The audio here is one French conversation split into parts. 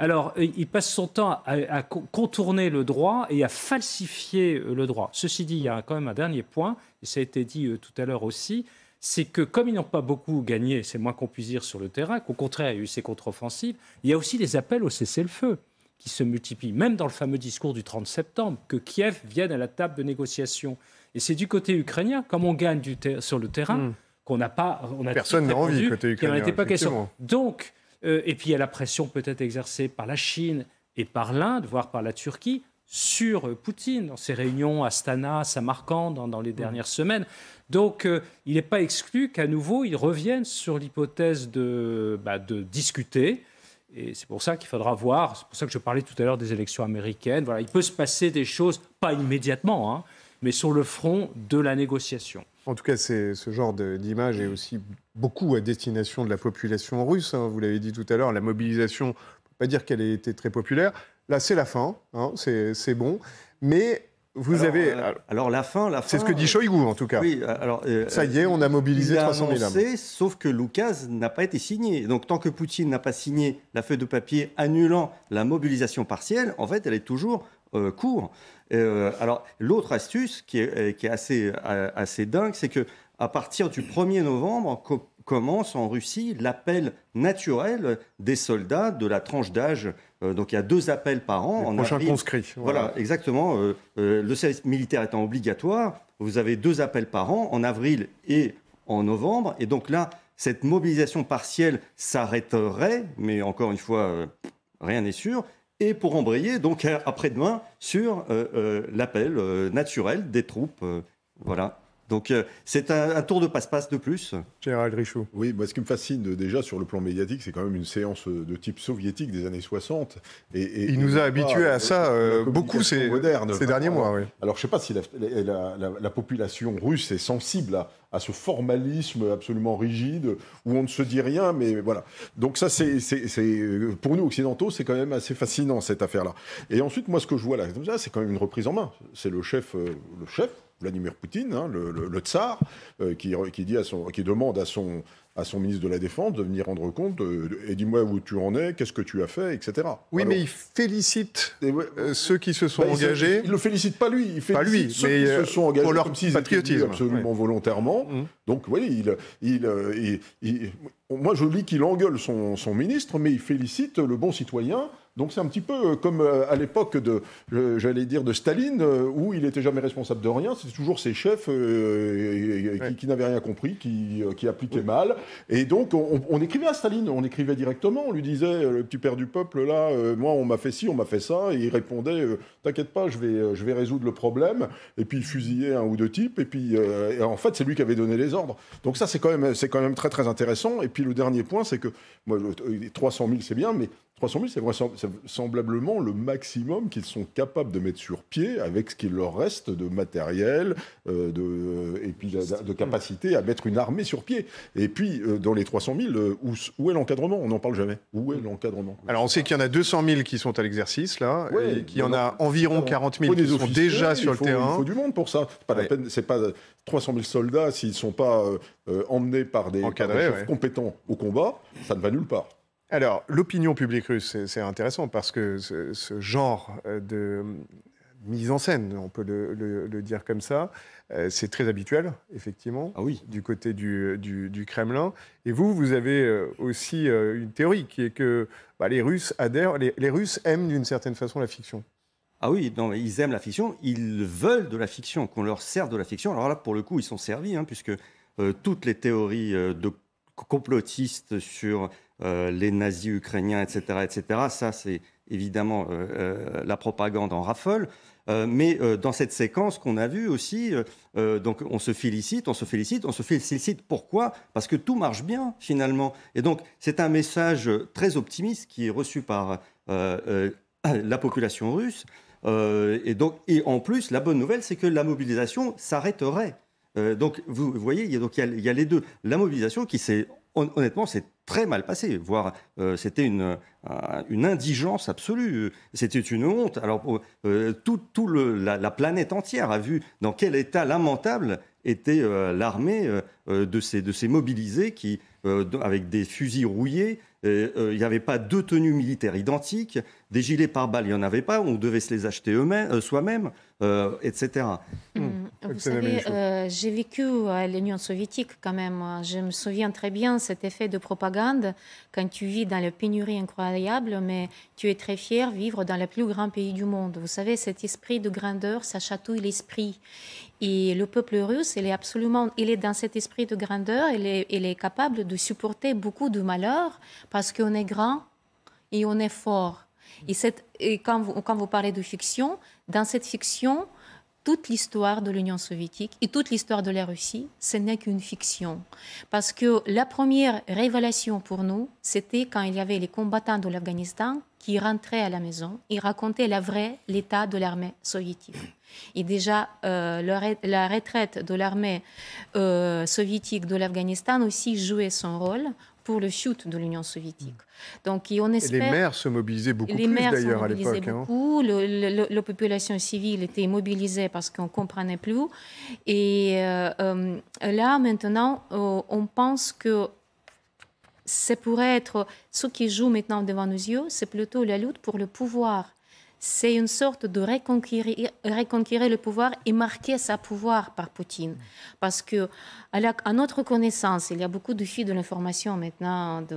Alors, euh, il passe son temps à, contourner le droit et à falsifier euh, le droit. Ceci dit, il y a quand même un dernier point, et ça a été dit euh, tout à l'heure aussi, c'est que comme ils n'ont pas beaucoup gagné, c'est moins qu'on puisse dire sur le terrain, qu'au contraire, il y a eu ces contre-offensives, il y a aussi des appels au cessez-le-feu qui se multiplient, même dans le fameux discours du 30 septembre, que Kiev vienne à la table de négociation. Et c'est du côté ukrainien, comme on gagne du sur le terrain, hmm. qu'on n'a pas... On Personne n'a envie côté ukrainien. Il était pas question. Donc, euh, et puis il y a la pression peut-être exercée par la Chine et par l'Inde, voire par la Turquie, sur euh, Poutine, dans ses réunions à Astana, Samarkand, dans, les mm. dernières semaines. Donc euh, il n'est pas exclu qu'à nouveau, ils reviennent sur l'hypothèse bah, de, discuter. Et c'est pour ça qu'il faudra voir, c'est pour ça que je parlais tout à l'heure des élections américaines. Voilà, il peut se passer des choses, pas immédiatement, hein, mais sur le front de la négociation. En tout cas, ce genre d'image est aussi beaucoup à destination de la population russe. Hein. vous l'avez dit tout à l'heure, la mobilisation, on ne peut pas dire qu'elle ait été très populaire. Là, c'est la fin, hein, c'est bon. Mais vous avez. Euh, alors, la fin, la fin. C'est ce que dit euh, Shoigu, en tout cas. Oui, euh, alors. Ça y est, on a mobilisé il a annoncé, Sauf que Lucas n'a pas été signé. Donc, tant que Poutine n'a pas signé la feuille de papier annulant la mobilisation partielle, en fait, elle est toujours euh, cours euh, alors, l'autre astuce qui est, euh, assez, assez dingue, c'est que à partir du 1er novembre commence en Russie l'appel naturel des soldats de la tranche d'âge. donc, il y a deux appels par an. en prochain conscrit. voilà exactement. le service militaire étant obligatoire, vous avez deux appels par an, en avril et en novembre. Et donc là, cette mobilisation partielle s'arrêterait, mais encore une fois, rien n'est sûr et pour embrayer donc après-demain sur euh, euh, l'appel euh, naturel des troupes. voilà. Donc c'est un, tour de passe-passe de plus. Gérald Richaud. Oui, moi ce qui me fascine déjà sur le plan médiatique, c'est quand même une séance de type soviétique des années 60. Et, Il nous a habitués à ça beaucoup ces, ces derniers mois. Alors je ne sais pas si la, la, population russe est sensible à, à ce formalisme absolument rigide où on ne se dit rien, mais voilà. Donc ça, c'est euh, pour nous occidentaux, c'est quand même assez fascinant cette affaire-là. Et ensuite, moi, ce que je vois là, c'est quand même une reprise en main. C'est le chef, euh, le chef Vladimir Poutine, hein, le, tsar, euh, qui, demande à son, à son ministre de la Défense de venir rendre compte euh, et dis-moi où tu en es, qu'est-ce que tu as fait, etc. Oui, mais il félicite euh, ceux qui se sont bah, engagés. Il ne le félicite pas lui, il félicite pas lui, ceux qui se sont engagés pour leur comme patriotisme. absolument volontairement. Mmh. Donc oui, il, il, moi je lis qu'il engueule son, ministre, mais il félicite le bon citoyen donc c'est un petit peu euh, comme euh, à l'époque de, j'allais dire, de Staline, euh, où il n'était jamais responsable de rien. C'était toujours ses chefs qui, n'avaient rien compris, qui, qui appliquaient mal. Et donc on, écrivait à Staline, on écrivait directement, on lui disait, le petit père du peuple, là, moi on m'a fait ci, on m'a fait ça. Et il répondait, t'inquiète pas, je vais, je vais résoudre le problème. Et puis il fusillait un ou deux types. Et puis en fait c'est lui qui avait donné les ordres. Donc ça c'est quand, même, quand même très très intéressant. Et puis le dernier point, c'est que moi, 300 000 c'est bien, mais 300 000 c'est semblablement le maximum qu'ils sont capables de mettre sur pied avec ce qu'il leur reste de matériel euh, de, euh, et puis de, capacité à mettre une armée sur pied. Et puis, euh, dans les 300 000, où, où est l'encadrement On n'en parle jamais. Où est l'encadrement Alors, on sait qu'il y en a 200 000 qui sont à l'exercice, là, et qu'il y en a environ 40 000 qui sont déjà sur le terrain. Il faut du monde pour ça. Pas la peine, c'est pas 300 000 soldats s'ils ne sont pas emmenés par des, chefs compétents au combat, ça ne va nulle part. Alors, l'opinion publique russe, c'est intéressant parce que ce, genre euh, de euh, mise en scène, on peut le, dire comme ça, euh, c'est très habituel, effectivement, ah du côté du, Kremlin. Et vous, vous avez aussi une théorie qui est que bah, les Russes adhèrent, les, Russes aiment d'une certaine façon la fiction. Ah oui, non, ils aiment la fiction, ils veulent de la fiction, qu'on leur serve de la fiction. Alors là, pour le coup, ils sont servis, hein, puisque toutes les théories de complotistes sur euh, les nazis ukrainiens, etc. etc. Ça, c'est évidemment euh, euh, la propagande en raffole. mais dans cette séquence qu'on a vue aussi, donc on se félicite, on se félicite, on se félicite. Pourquoi Parce que tout marche bien finalement. Et donc c'est un message très optimiste qui est reçu par la population russe. et donc et en plus la bonne nouvelle, c'est que la mobilisation s'arrêterait. donc vous voyez, il y, a, donc, il y, a, les deux. La mobilisation qui honnêtement c'est très mal passé, voire euh, c'était euh, une, indigence absolue, c'était une honte. Alors euh, tout la, la, planète entière a vu dans quel état lamentable était l'armée de, ces, de ces mobilisés qui, avec des fusils rouillés, euh, euh, il n'y avait pas deux tenues militaires identiques, des gilets pare-balles, il n'y en avait pas, on devait se les acheter eux-mêmes, euh, soi-même, etc. Hmm. Hmm. Vous savez, j'ai vécu à l'Union soviétique quand même. Je me souviens très bien cet effet de propagande quand tu vis dans la pénurie incroyable, mais tu es très fier de vivre dans le plus grand pays du monde. Vous savez, cet esprit de grandeur, ça chatouille l'esprit. Et le peuple russe, il est absolument, il est dans cet esprit de grandeur, il il est capable de supporter beaucoup de malheurs parce qu'on est grand et on est fort. Et, quand, vous, parlez de fiction, dans cette fiction, toute l'histoire de l'Union soviétique et toute l'histoire de la Russie, ce n'est qu'une fiction. Parce que la première révélation pour nous, c'était quand il y avait les combattants de l'Afghanistan qui rentraient à la maison et racontaient la vraie, l'état de l'armée soviétique. Et déjà, euh, la retraite de l'armée euh, soviétique de l'Afghanistan aussi jouait son rôle pour le chute de l'Union soviétique. Mm. Donc, on espère... les maires se mobilisaient beaucoup plus d'ailleurs à l'époque. Les se mobilisaient beaucoup, la population civile était mobilisée parce qu'on ne comprenait plus. Et euh, euh, là, maintenant, euh, on pense que c'est pourrait être... Ce qui joue maintenant devant nos yeux, c'est plutôt la lutte pour le pouvoir c'est une sorte de reconquérir, reconquérir, le pouvoir et marquer sa pouvoir par Poutine. Parce que, à, notre connaissance, il y a beaucoup de filles de l'information maintenant, de,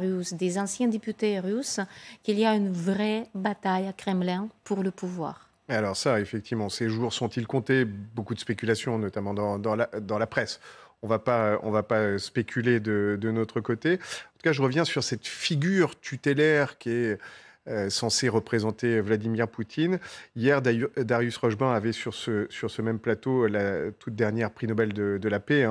russe, des anciens députés russes, qu'il y a une vraie bataille à Kremlin pour le pouvoir. Alors ça, effectivement, ces jours sont-ils comptés Beaucoup de spéculations, notamment dans, la, dans la presse on va pas, va pas spéculer de, de, notre côté. En tout cas, je reviens sur cette figure tutélaire qui est euh, censé représenter Vladimir Poutine. Hier, Darius Rochebain avait sur ce, même plateau la toute dernière prix Nobel de, la paix,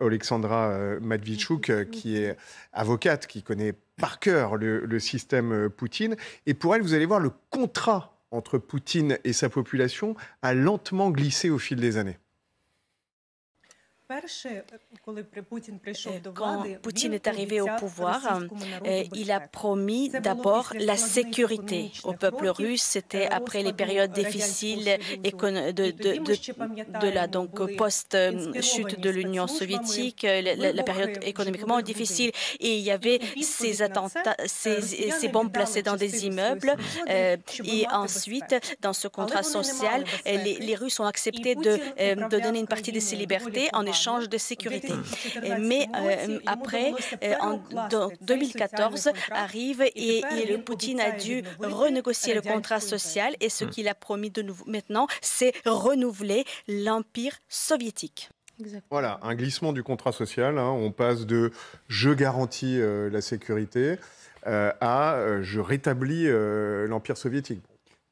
Alexandra hein, euh, euh, Matvichuk, qui est avocate, qui connaît par cœur le système Poutine. Et pour elle, vous allez voir, le contrat entre Poutine et sa population a lentement glissé au fil des années. Quand Poutine est arrivé au pouvoir, il a promis d'abord la sécurité au peuple russe. C'était après les périodes difficiles de, de, la donc post-chute euh, de l'Union soviétique, euh, la, période économiquement difficile. Et il y avait ces attentats, bombes placées dans des immeubles. Euh, et ensuite, dans ce contrat social, les, les Russes ont accepté de, donner une partie de ces libertés en change de sécurité. Mais euh, après, euh, en 2014 arrive et, le Poutine a dû renégocier le contrat social et ce hmm. qu'il a promis de nouveau maintenant, c'est renouveler l'empire soviétique. Voilà, un glissement du contrat social. Hein. on passe de je garantis euh, la sécurité à je rétablis l'empire soviétique.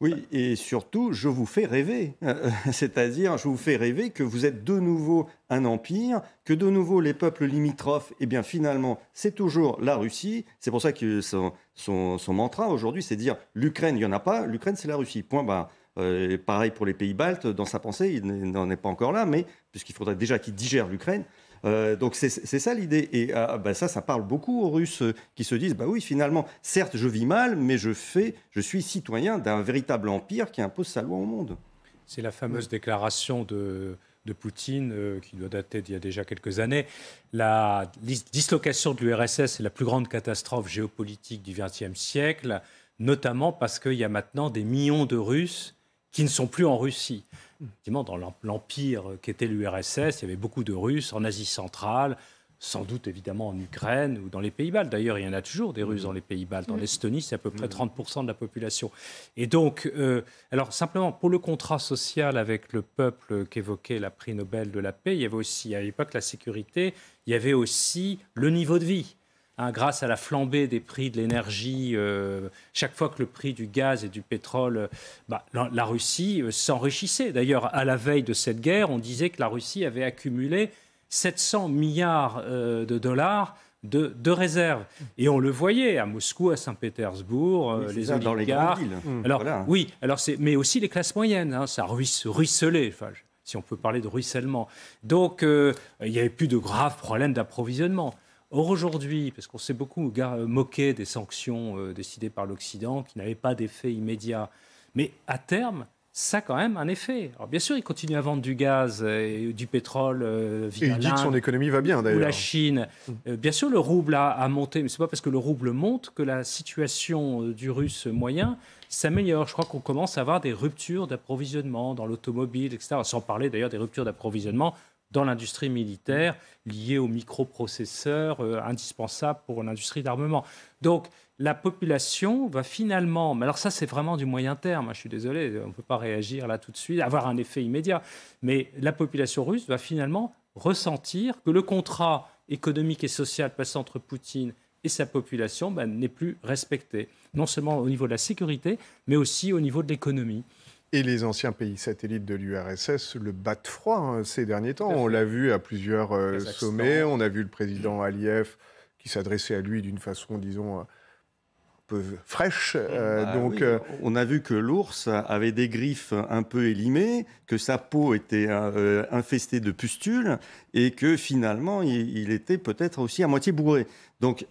Oui, bah. et surtout, je vous fais rêver. C'est-à-dire, je vous fais rêver que vous êtes de nouveau un empire, que de nouveau les peuples limitrophes, et eh bien finalement, c'est toujours la Russie. C'est pour ça que son, mantra aujourd'hui, c'est de dire l'Ukraine, il n'y en a pas, l'Ukraine, c'est la Russie. Point barre. Euh, pareil pour les pays baltes, dans sa pensée, il n'en est pas encore là, mais puisqu'il faudrait déjà qu'il digère l'Ukraine, euh, donc c'est ça l'idée. Et ah, ah, ben ça, ça parle beaucoup aux Russes euh, qui se disent, bah oui, finalement, certes, je vis mal, mais je fais, je suis citoyen d'un véritable empire qui impose sa loi au monde. C'est la fameuse déclaration de, Poutine, euh, qui doit dater d'il y a déjà quelques années. La dislocation de l'URSS est la plus grande catastrophe géopolitique du XXe siècle, notamment parce qu'il y a maintenant des millions de Russes qui ne sont plus en Russie. Effectivement, dans l'empire qu'était l'URSS, il y avait beaucoup de Russes en Asie centrale, sans doute évidemment en Ukraine ou dans les Pays-Baltes. D'ailleurs, il y en a toujours des Russes mm. dans les Pays-Baltes. Dans l'Estonie, mm. c'est à peu près 30% mm. de la population. Et donc, euh, alors simplement pour le contrat social avec le peuple qu'évoquait la prix Nobel de la paix, il y avait aussi à l'époque la sécurité, il y avait aussi le niveau de vie. Hein, grâce à la flambée des prix de l'énergie, euh, chaque fois que le prix du gaz et du pétrole, euh, bah, la, Russie euh, s'enrichissait. D'ailleurs, à la veille de cette guerre, on disait que la Russie avait accumulé 700 milliards de dollars. De, réserves. Et on le voyait à Moscou, à Saint-Pétersbourg, les oligarques. Dans les villes. alors, oui, mais aussi les classes moyennes, hein, ça ruisselait. si on peut parler de ruissellement. Donc, il n'y avait plus de graves problèmes d'approvisionnement. Or aujourd'hui, parce qu'on s'est beaucoup moqué des sanctions euh, décidées par l'Occident qui n'avaient pas d'effet immédiat, mais à terme, ça a quand même un effet. Alors bien sûr, ils continuent à vendre du gaz euh, et du pétrole euh, via dit que son économie va bien d'ailleurs. Ou la Chine. Mm. bien sûr, le rouble a, monté, mais c'est pas parce que le rouble monte que la situation du russe moyen s'améliore. Je crois qu'on commence à avoir des ruptures d'approvisionnement dans l'automobile, etc. Sans parler d'ailleurs des ruptures d'approvisionnement dans l'industrie militaire liée aux microprocesseurs euh, indispensables pour l'industrie d'armement. Donc la population va finalement, mais alors ça c'est vraiment du moyen terme, hein, je suis désolé, on ne peut pas réagir là tout de suite, avoir un effet immédiat, mais la population russe va finalement ressentir que le contrat économique et social passé entre Poutine et sa population ben, n'est plus respecté, non seulement au niveau de la sécurité, mais aussi au niveau de l'économie et les anciens pays satellites de l'URSS le battent froid hein, ces derniers temps. On l'a vu à plusieurs euh, sommets. On a vu le président Aliyev qui s'adressait à lui d'une façon, disons, un peu fraîche. Euh, bah donc, On euh, a vu que l'ours avait des griffes un peu élimées, que sa peau était infestée de pustules et que finalement, il, il était peut-être aussi à moitié bourré. Donc,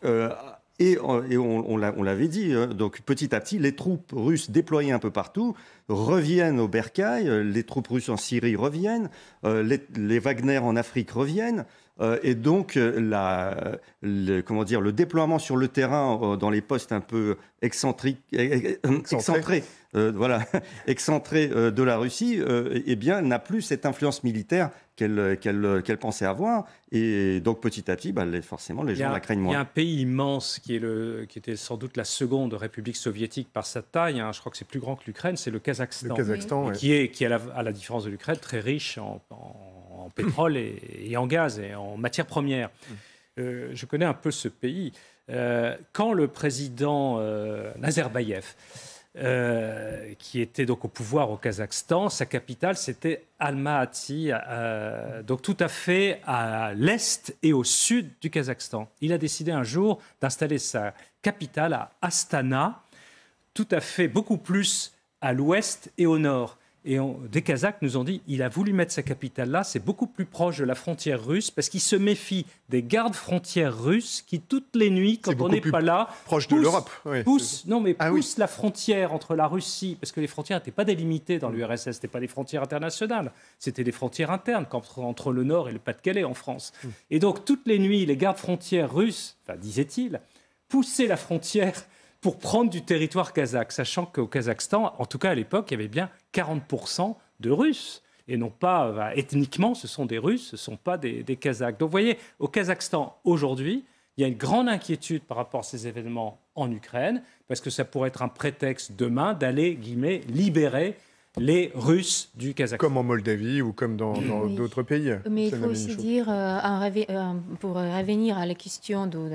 et, euh, on, l'avait dit, hein, donc petit à petit, les troupes russes déployées un peu partout reviennent au Bercail, euh, les troupes russes en Syrie reviennent, euh, les, Wagner en Afrique reviennent et donc, le, comment dire, le déploiement sur le terrain dans les postes un peu excentriques, excentrés euh, voilà, excentrée euh, de la Russie, euh, eh bien, n'a plus cette influence militaire qu'elle pensait avoir. Et donc, petit à petit, bah, forcément, les gens la craignent moins. Il y a un pays immense qui, était sans doute la seconde république soviétique par sa taille. Hein. je crois que c'est plus grand que l'Ukraine, c'est le Kazakhstan. Kazakhstan Qui est, à, la, différence de l'Ukraine, très riche en, pétrole et, en gaz et en matières premières. Mm. je connais un peu ce pays. quand le président Nazarbayev euh, qui était donc au pouvoir au Kazakhstan. Sa capitale, c'était Almaty, euh, donc tout à fait à l'est et au sud du Kazakhstan. Il a décidé un jour d'installer sa capitale à Astana, tout à fait beaucoup plus à l'ouest et au nord. Et des Kazakhs nous ont dit il a voulu mettre sa capitale là, c'est beaucoup plus proche de la frontière russe, parce qu'il se méfie des gardes frontières russes qui, toutes les nuits, quand on n'est pas là, proche poussent, de l'Europe. non, mais ah la frontière entre la Russie, parce que les frontières n'étaient pas délimitées dans l'URSS, n'étaient pas des frontières internationales, c'était des frontières internes, entre, le Nord et le Pas-de-Calais en France. Hmm. Et donc, toutes les nuits, les gardes frontières russes, enfin, disait-il, poussaient la frontière pour prendre du territoire kazakh, sachant qu'au Kazakhstan, en tout cas à l'époque, il y avait bien 40% de Russes. Et non pas euh, bah, ethniquement, ce sont des Russes, ce ne sont pas des, des, Kazakhs. Donc vous voyez, au Kazakhstan aujourd'hui, il y a une grande inquiétude par rapport à ces événements en Ukraine, parce que ça pourrait être un prétexte demain d'aller, guillemets, libérer les Russes du Kazakhstan. Comme en Moldavie ou comme dans d'autres pays. Mais il faut aussi dire, euh, euh, pour revenir à la question de,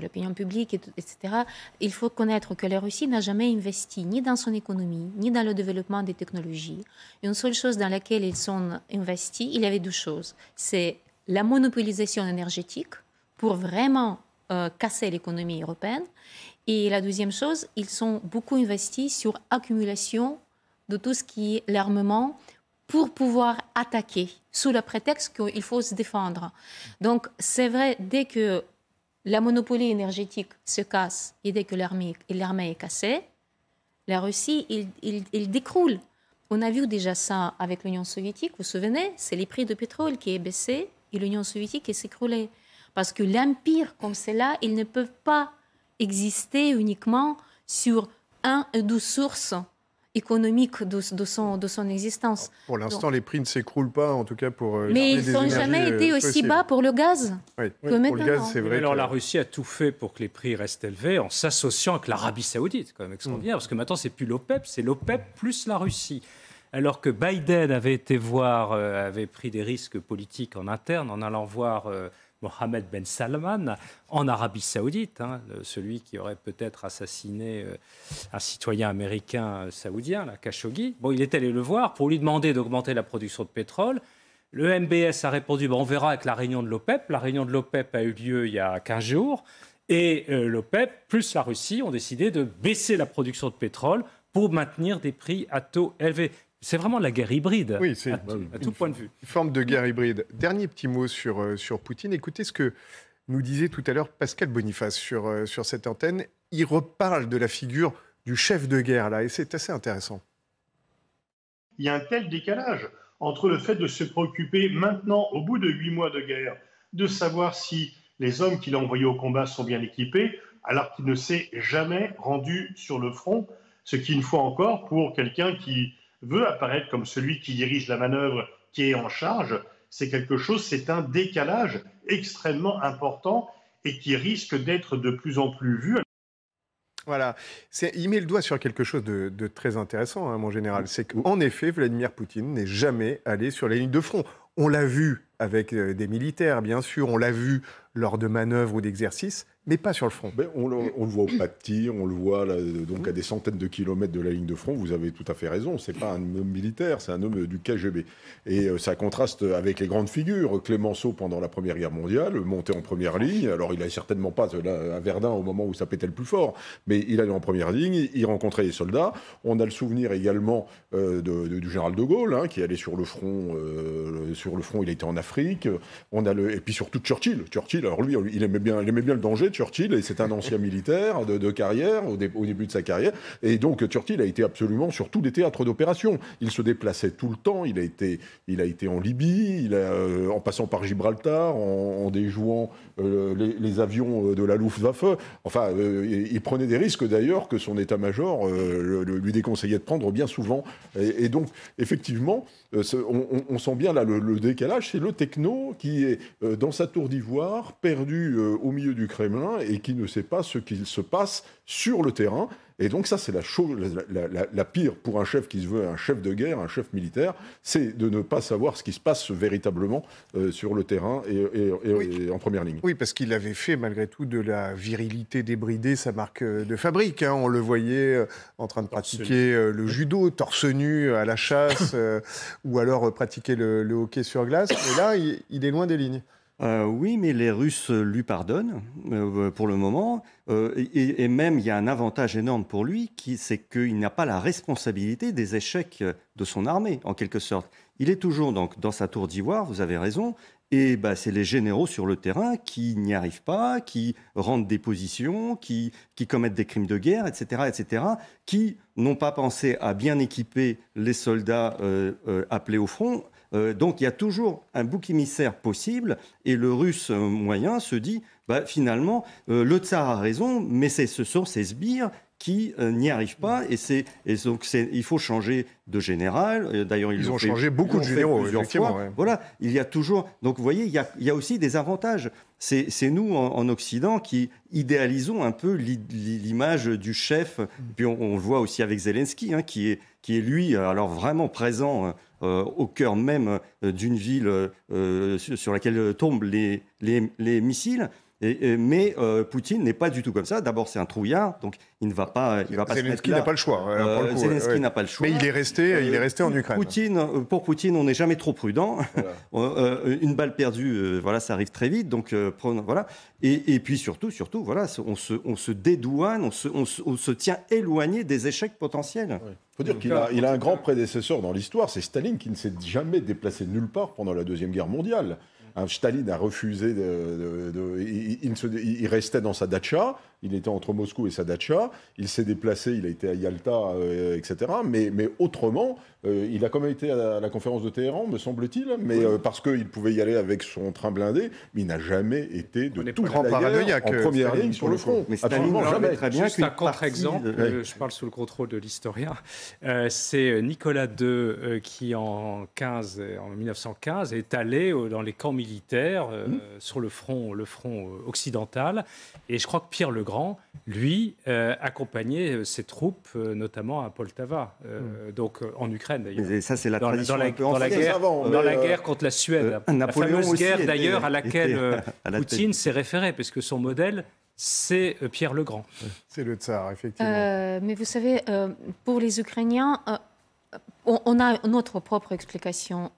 l'opinion publique, etc., il faut connaître que la Russie n'a jamais investi ni dans son économie, ni dans le développement des technologies. Une seule chose dans laquelle ils sont investis, il y avait deux choses. C'est la monopolisation énergétique pour vraiment euh, casser l'économie européenne. Et la deuxième chose, ils sont beaucoup investis sur accumulation de tout ce qui est l'armement pour pouvoir attaquer, sous le prétexte qu'il faut se défendre. Donc c'est vrai, dès que la monopolie énergétique se casse et dès que l'armée est cassée, la Russie, il, décroule. On a vu déjà ça avec l'Union soviétique, vous vous souvenez, c'est les prix de pétrole qui est baissé et l'Union soviétique qui s'écroulée. Parce que l'empire comme cela, il ne peut pas exister uniquement sur un ou deux sources économique de, son, de son existence. Ah, pour l'instant, les prix ne s'écroulent pas, en tout cas pour. Euh, mais ils n'ont jamais euh, été aussi bas pour le gaz oui. maintenant. Pour le gaz, c'est vrai. alors, la Russie a tout fait pour que les prix restent élevés en s'associant avec l'Arabie Saoudite, quand même extraordinaire, mm. parce que maintenant, c'est plus l'OPEP, e c'est l'OPEP e plus la Russie. Alors que Biden avait été voir, euh, avait pris des risques politiques en interne en allant voir. Mohamed Ben Salman en Arabie saoudite, hein, celui qui aurait peut-être assassiné euh, un citoyen américain euh, saoudien, la Khashoggi. Bon, il est allé le voir pour lui demander d'augmenter la production de pétrole. Le MBS a répondu, Bon, on verra avec la réunion de l'OPEP. E la réunion de l'OPEP e a eu lieu il y a 15 jours. Et euh, l'OPEP, e plus la Russie, ont décidé de baisser la production de pétrole pour maintenir des prix à taux élevés. C'est vraiment la guerre hybride, oui, à, à, tout point de vue. Une forme de guerre hybride. Dernier petit mot sur, euh, sur Poutine. Écoutez ce que nous disait tout à l'heure Pascal Boniface sur, euh, sur cette antenne. Il reparle de la figure du chef de guerre, là, et c'est assez intéressant. Il y a un tel décalage entre le fait de se préoccuper maintenant, au bout de huit mois de guerre, de savoir si les hommes qu'il a envoyés au combat sont bien équipés, alors qu'il ne s'est jamais rendu sur le front, ce qui, une fois encore, pour quelqu'un qui veut apparaître comme celui qui dirige la manœuvre, qui est en charge, c'est quelque chose, c'est un décalage extrêmement important et qui risque d'être de plus en plus vu. Voilà, il met le doigt sur quelque chose de, très intéressant, hein, mon général. C'est qu'en effet, Vladimir Poutine n'est jamais allé sur les lignes de front. On l'a vu avec euh, des militaires, bien sûr, on l'a vu lors de manœuvres ou d'exercices, mais pas sur le front. Mais on, le, voit au pas de on le voit donc à des centaines de kilomètres de la ligne de front. Vous avez tout à fait raison. C'est pas un homme militaire, c'est un homme du KGB. Et euh, ça contraste avec les grandes figures. Clémenceau pendant la Première Guerre mondiale, monté en première ligne. Alors il n'allait certainement pas euh, à Verdun au moment où ça pétait le plus fort, mais il allait en première ligne. Il rencontrait les soldats. On a le souvenir également euh, du général de Gaulle hein, qui allait sur le front. sur le front, il était en Afrique. On a le et puis surtout Churchill. Churchill. Alors lui, il aimait bien, il aimait bien le danger. Churchill, et c'est un ancien militaire de, carrière, au, début de sa carrière. Et donc Churchill a été absolument sur tous les théâtres d'opération. Il se déplaçait tout le temps, il a été, il a été en Libye, euh, en passant par Gibraltar, en, déjouant euh, les, avions euh, de la Luftwaffe. Enfin, il, prenait des risques d'ailleurs que son état-major lui déconseillait de prendre bien souvent. Et, donc, effectivement, on, sent bien là le, le décalage, c'est le techno qui est dans sa tour d'ivoire, perdu au milieu du Kremlin, et qui ne sait pas ce qu'il se passe sur le terrain. Et donc ça, c'est la, la, la, pire pour un chef qui se veut un chef de guerre, un chef militaire, c'est de ne pas savoir ce qui se passe véritablement euh, sur le terrain et, en première ligne. Oui, parce qu'il avait fait malgré tout de la virilité débridée sa marque de fabrique. Hein. On le voyait euh, en train de pratiquer euh, le judo, torse nu à la chasse, ou alors pratiquer le, hockey sur glace. Mais là, il est loin des lignes. Euh, oui, mais les Russes lui pardonnent euh, pour le moment. Euh, et, même, il y a un avantage énorme pour lui, qui, c'est qu'il n'a pas la responsabilité des échecs de son armée, en quelque sorte. Il est toujours donc, dans sa tour d'ivoire, vous avez raison. Et bah, c'est les généraux sur le terrain qui n'y arrivent pas, qui rendent des positions, qui, qui commettent des crimes de guerre, etc., etc., qui n'ont pas pensé à bien équiper les soldats appelés au front. Euh, donc il y a toujours un bouc émissaire possible et le russe euh, moyen se dit bah, finalement euh, le tsar a raison mais c'est ce sont ces sbires qui n'y arrivent pas et c'est donc il faut changer de général d'ailleurs ils, ont changé beaucoup de généraux effectivement voilà il y a toujours donc vous voyez il y a, aussi des avantages c'est nous en, Occident qui idéalisons un peu l'image du chef puis on, voit aussi avec Zelensky hein, qui est qui est lui alors vraiment présent euh, au cœur même euh, d'une ville euh, sur laquelle tombent les, les missiles mais euh, Poutine n'est pas du tout comme ça. D'abord, c'est un trouillard, donc il ne va pas. Il va pas Zelensky n'a pas le choix. Hein, euh, n'a pas le choix. Mais il est resté, euh, il est resté en Ukraine. Poutine, pour Poutine, on n'est jamais trop prudent. une balle perdue, voilà, ça arrive très vite. Donc voilà. Et, puis surtout, surtout, voilà, on se, on dédouane, on se, tient éloigné des échecs potentiels. Il faut dire qu'il a, il a un grand prédécesseur dans l'histoire, c'est Staline qui ne s'est jamais déplacé nulle part pendant la Deuxième Guerre mondiale. Staline a refusé, de, de, il, il, restait dans sa dacha, il était entre Moscou et Sadatcha, il s'est déplacé, il a été à Yalta, euh, etc. Mais, autrement, euh, il a quand même été à la, conférence de Téhéran, me semble-t-il, mais euh, parce qu'il pouvait y aller avec son train blindé, mais il n'a jamais été de tout grand en première ligne sur le front. Mais jamais. Très bien Juste un contre-exemple, je parle sous le contrôle de l'historien, c'est Nicolas II qui, en, 15, en 1915, est allé dans les camps militaires mmh. sur le front, le front occidental, et je crois que Pierre le Grand, lui, euh, accompagnait euh, ses troupes, euh, notamment à Poltava, hmm. donc en Ukraine d'ailleurs. Et ça, c'est la tradition dans la, guerre, dans la guerre contre la Suède. la fameuse guerre d'ailleurs à laquelle Poutine s'est référé, puisque son modèle, c'est Pierre le Grand. C'est le tsar, effectivement. mais vous savez, pour les Ukrainiens, on a notre propre explication.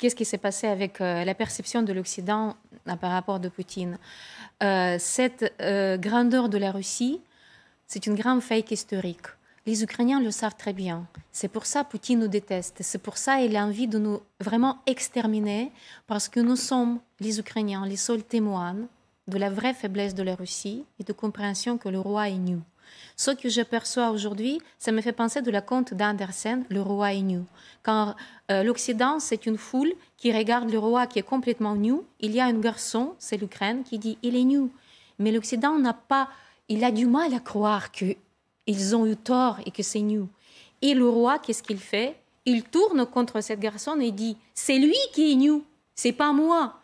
Qu'est-ce qui s'est passé avec la perception de l'Occident par rapport à Poutine. Euh, cette euh, grandeur de la Russie, c'est une grande fake historique. Les Ukrainiens le savent très bien. C'est pour ça que Poutine nous déteste. C'est pour ça qu'il a envie de nous vraiment exterminer, parce que nous sommes, les Ukrainiens, les seuls témoins de la vraie faiblesse de la Russie et de compréhension que le roi est nu. Ce que j'aperçois aujourd'hui, ça me fait penser de la conte d'Andersen, Le roi est nu. Quand euh, l'Occident, c'est une foule qui regarde le roi qui est complètement nu, il y a un garçon, c'est l'Ukraine, qui dit il est nu. Mais l'Occident n'a pas, il a du mal à croire qu'ils ont eu tort et que c'est nu. Et le roi, qu'est-ce qu'il fait Il tourne contre cette garçon et dit c'est lui qui est nu, c'est pas moi.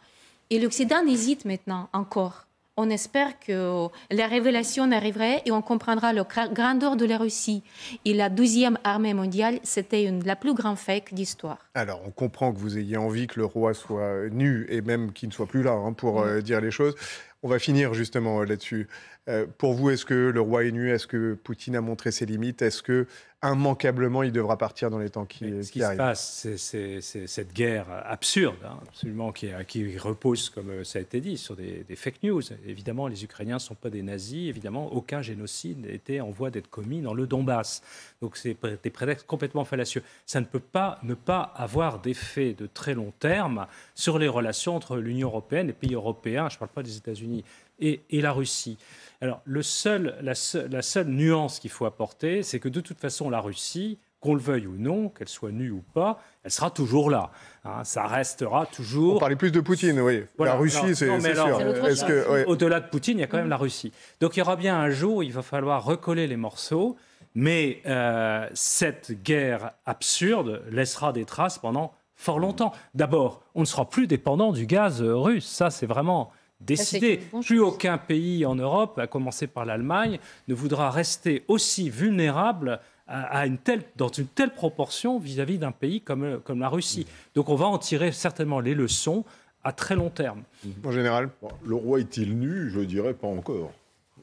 Et l'Occident hésite maintenant encore on espère que la révélation arriverait et on comprendra la grandeur de la Russie. Et la 12e armée mondiale, c'était la plus grande fake d'histoire. Alors, on comprend que vous ayez envie que le roi soit nu et même qu'il ne soit plus là hein, pour mm. euh, dire les choses. On va finir justement là-dessus. Euh, pour vous, est-ce que le roi est nu Est-ce que Poutine a montré ses limites Est-ce que immanquablement il devra partir dans les temps qui, arrivent ce qui, se passe, c'est cette guerre absurde, hein, absolument, euh, qui, repose, comme euh, ça a été dit, sur des, fake news. Évidemment, les Ukrainiens ne sont pas des nazis. Évidemment, aucun génocide n'était en voie d'être commis dans le Donbass. Donc, c'est des prétextes complètement fallacieux. Ça ne peut pas ne pas avoir d'effet de très long terme sur les relations entre l'Union européenne, les pays européens, je ne parle pas des États-Unis, et la Russie. Alors, la, seule nuance qu'il faut apporter, c'est que de toute façon, la Russie, qu'on le veuille ou non, qu'elle soit nue ou pas, elle sera toujours là. Hein. ça restera toujours. On parlait plus de Poutine, oui. la Russie, c'est sûr. Au-delà de Poutine, il y a quand même la mm. Russie. Donc il y aura bien un jour il va falloir recoller les morceaux, mais euh, cette guerre absurde laissera des traces pendant fort longtemps. D'abord, on ne sera plus dépendant du gaz euh, russe. Ça, c'est vraiment décidé. Plus aucun pays en Europe, à commencer par l'Allemagne, ne voudra rester aussi vulnérable à une telle, dans une telle proportion vis-à-vis d'un pays comme, comme la Russie. Mmh. Donc on va en tirer certainement les leçons à très long terme. En général, le roi est-il nu Je dirais pas encore.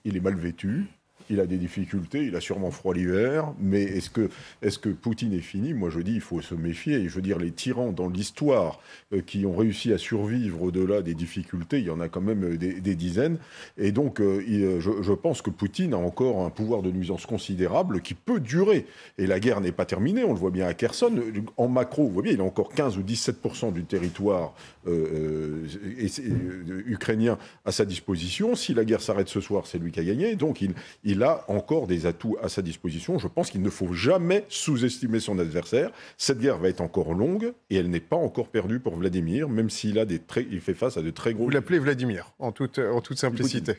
Il est mal vêtu, il a des difficultés, il a sûrement froid l'hiver, mais est-ce que, est que Poutine est fini Moi, je dis, il faut se méfier. je veux dire, les tyrans dans l'histoire euh, qui ont réussi à survivre au-delà des difficultés, il y en a quand même euh, des, dizaines. Et donc, euh, je, pense que Poutine a encore un pouvoir de nuisance considérable qui peut durer. Et la guerre n'est pas terminée, on le voit bien à Kherson. En macro, vous voyez, il a encore 15 ou 17 du territoire ukrainien à sa disposition. Si la guerre s'arrête ce soir, c'est lui qui a gagné. Donc, il il a encore des atouts à sa disposition. Je pense qu'il ne faut jamais sous-estimer son adversaire. Cette guerre va être encore longue et elle n'est pas encore perdue pour Vladimir, même s'il a des très, il fait face à de très gros. Vous l'appelez Vladimir, en toute, en toute simplicité.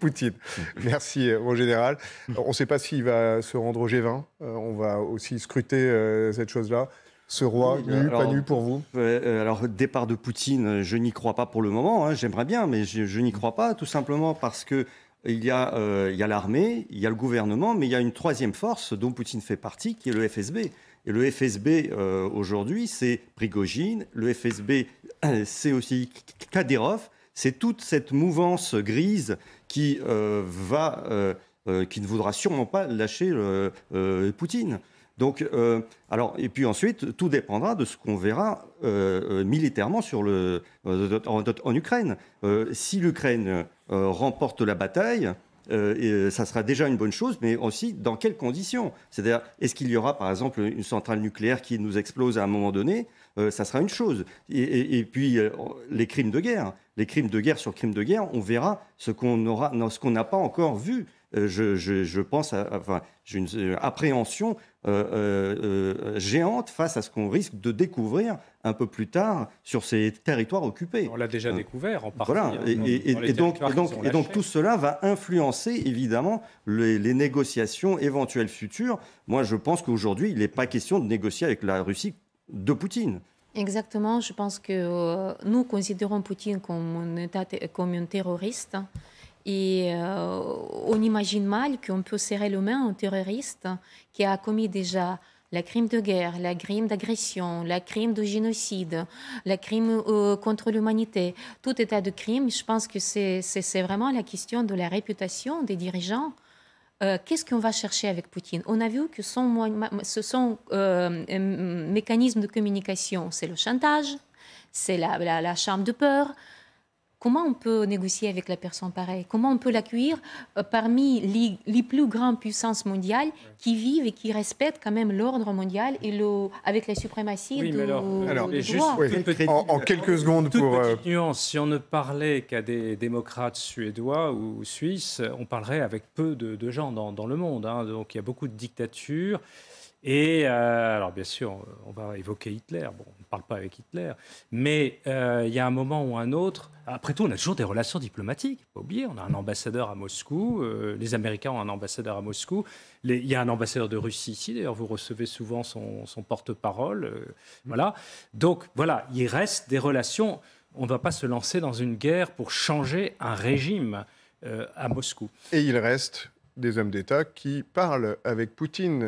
Poutine. Mm. Merci, mon euh, général. On ne sait pas s'il va se rendre au G20. Euh, on va aussi scruter euh, cette chose-là ce roi, nu, pas nu pour vous Alors, départ de Poutine, je n'y crois pas pour le moment. Hein, j'aimerais bien, mais je, je n'y crois pas, tout simplement parce que euh, il y a, l'armée, il y a le gouvernement, mais il y a une troisième force dont Poutine fait partie, qui est le FSB. Et le FSB, euh, aujourd'hui, c'est Prigogine, le FSB, c'est aussi Kadyrov, c'est toute cette mouvance grise qui, euh, qui ne voudra sûrement pas lâcher Poutine. Donc, euh, alors, et puis ensuite, tout dépendra de ce qu'on verra euh, euh, militairement sur le, en, Ukraine. si l'Ukraine remporte la bataille, et, ça sera déjà une bonne chose, mais aussi dans quelles conditions C'est-à-dire, est-ce qu'il y aura par exemple une centrale nucléaire qui nous explose à un moment donné Ça sera une chose. Et, puis, les crimes de guerre. Les crimes de guerre sur crimes de guerre, on verra ce qu'on aura, ce qu'on n'a pas encore vu. Euh, je, pense, j'ai une euh, appréhension euh, géante face à ce qu'on risque de découvrir un peu plus tard sur ces territoires occupés. On l'a déjà découvert en partie. Voilà. Hein, et, et, donc, tout cela va influencer évidemment les, négociations éventuelles futures. Moi, je pense qu'aujourd'hui, il n'est pas question de négocier avec la Russie de Poutine. Exactement. Je pense que nous considérons Poutine comme, comme un terroriste. Et euh, on imagine mal qu'on peut serrer le main un terroriste qui a commis déjà la crime de guerre, la crime d'agression, la crime de génocide, la crime euh, contre l'humanité, tout état de crime. Je pense que c'est vraiment la question de la réputation des dirigeants. Euh, qu'est-ce qu'on va chercher avec Poutine On a vu que sont des mécanismes de communication, c'est le chantage, c'est la, charme la, chambre de peur, Comment on peut négocier avec la personne pareille Comment on peut l'accueillir euh, parmi les, plus grandes puissances mondiales qui vivent et qui respectent quand même l'ordre mondial et avec la suprématie de, mais alors, en, quelques secondes toute pour... Euh, petite nuance, si on ne parlait qu'à des démocrates suédois ou suisses, on parlerait avec peu de, gens dans, le monde. Hein. donc il y a beaucoup de dictatures. Et euh, alors, bien sûr, on va évoquer Hitler. Bon, parle pas avec Hitler, mais euh, il y a un moment ou un autre, après tout, on a toujours des relations diplomatiques, pas oublier, on a un ambassadeur à Moscou, euh, les Américains ont un ambassadeur à Moscou, il y a un ambassadeur de Russie ici, d'ailleurs, vous recevez souvent son, porte-parole, euh, mm. voilà. Donc voilà, il reste des relations, on ne va pas se lancer dans une guerre pour changer un régime à Moscou. Et il reste des hommes d'État qui parlent avec Poutine.